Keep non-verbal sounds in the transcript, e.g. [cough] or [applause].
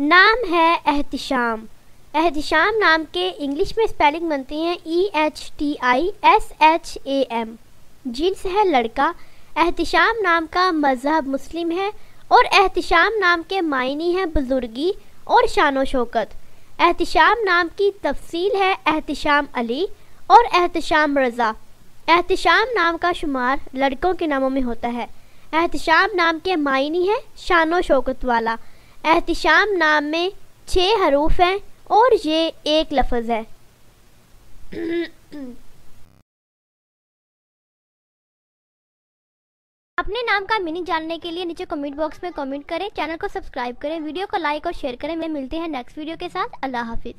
नाम है एहतिशाम एहतिशाम नाम के इंग्लिश में स्पेलिंग बनती हैं E e H T I S H A M जिन्स है लड़का एहतिशाम नाम का मज़हब मुस्लिम है और एहतिशाम नाम के मायने हैं बुज़ुर्गी और शान शौकत एहतिशाम नाम की तफसील है एहतिशाम अली और एहतिशाम रज़ा एहतिशाम नाम का शुमार लड़कों के नामों में होता है एहतिशाम नाम के मायने हैं शान शौकत वाला एहतशाम नाम में छः हरूफ हैं और ये एक लफज है [clears throat] अपने नाम का मीनिंग जानने के लिए नीचे कमेंट बॉक्स में कमेंट करें चैनल को सब्सक्राइब करें वीडियो को लाइक और शेयर करें मैं मिलते हैं नेक्स्ट वीडियो के साथ अल्लाह हाफिज़